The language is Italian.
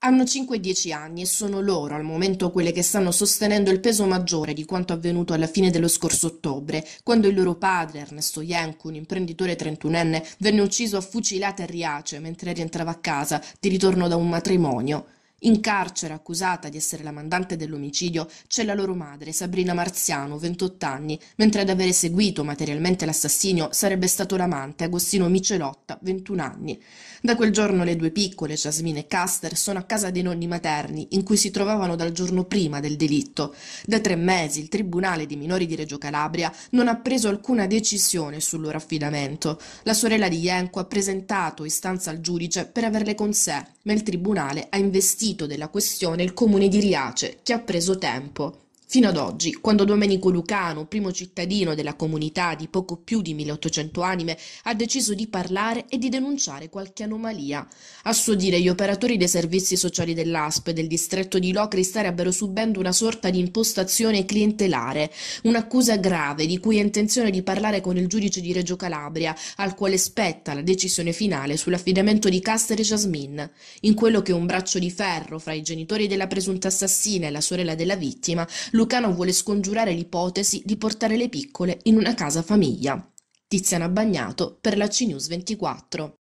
Hanno 5-10 anni e sono loro al momento quelle che stanno sostenendo il peso maggiore di quanto avvenuto alla fine dello scorso ottobre, quando il loro padre, Ernesto Iencu, un imprenditore trentunenne, venne ucciso a fucilate a Riace mentre rientrava a casa di ritorno da un matrimonio. In carcere, accusata di essere la mandante dell'omicidio, c'è la loro madre, Sabrina Marziano, 28 anni, mentre ad avere eseguito materialmente l'assassinio sarebbe stato l'amante, Agostino Micelotta, 21 anni. Da quel giorno le due piccole, Jasmine e Caster, sono a casa dei nonni materni, in cui si trovavano dal giorno prima del delitto. Da tre mesi il Tribunale dei minori di Reggio Calabria non ha preso alcuna decisione sul loro affidamento. La sorella di Ienco ha presentato istanza al giudice per averle con sé, ma il Tribunale ha investito sito della questione il comune di Riace, che ha preso tempo. Fino ad oggi, quando Domenico Lucano, primo cittadino della comunità di poco più di 1800 anime, ha deciso di parlare e di denunciare qualche anomalia. A suo dire, gli operatori dei servizi sociali dell'ASP e del distretto di Locri starebbero subendo una sorta di impostazione clientelare, un'accusa grave di cui ha intenzione di parlare con il giudice di Reggio Calabria, al quale spetta la decisione finale sull'affidamento di Castere e Jasmine. In quello che è un braccio di ferro fra i genitori della presunta assassina e la sorella della vittima, Lucano vuole scongiurare l'ipotesi di portare le piccole in una casa famiglia. Tiziana Bagnato per la CNews 24.